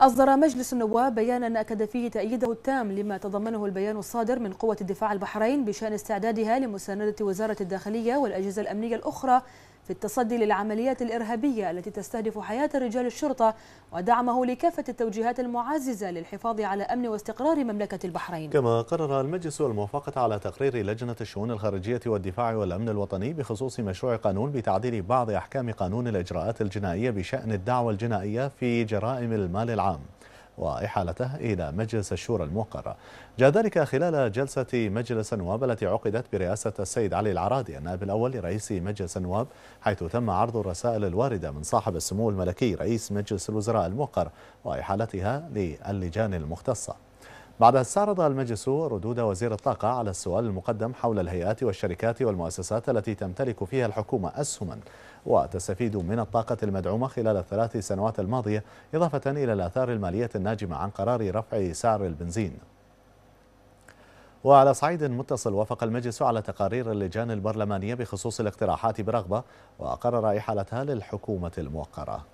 أصدر مجلس النواب بيانا أكد فيه تأييده التام لما تضمنه البيان الصادر من قوة الدفاع البحرين بشأن استعدادها لمساندة وزارة الداخلية والأجهزة الأمنية الأخرى في التصدي للعمليات الإرهابية التي تستهدف حياة رجال الشرطة ودعمه لكافة التوجيهات المعززة للحفاظ على أمن واستقرار مملكة البحرين كما قرر المجلس الموافقة على تقرير لجنة الشؤون الخارجية والدفاع والأمن الوطني بخصوص مشروع قانون بتعديل بعض أحكام قانون الإجراءات الجنائية بشأن الدعوة الجنائية في جرائم المال العام وإحالته إلى مجلس الشورى الموقر جاء ذلك خلال جلسة مجلس النواب التي عقدت برئاسة السيد علي العرادي النائب الأول لرئيس مجلس النواب حيث تم عرض الرسائل الواردة من صاحب السمو الملكي رئيس مجلس الوزراء الموقر وإحالتها للجان المختصة بعدها استعرض المجلس ردود وزير الطاقة على السؤال المقدم حول الهيئات والشركات والمؤسسات التي تمتلك فيها الحكومة أسهما وتستفيد من الطاقة المدعومة خلال الثلاث سنوات الماضية إضافة إلى الآثار المالية الناجمة عن قرار رفع سعر البنزين وعلى صعيد متصل وافق المجلس على تقارير اللجان البرلمانية بخصوص الاقتراحات برغبة وقرر إحالتها للحكومة الموقرة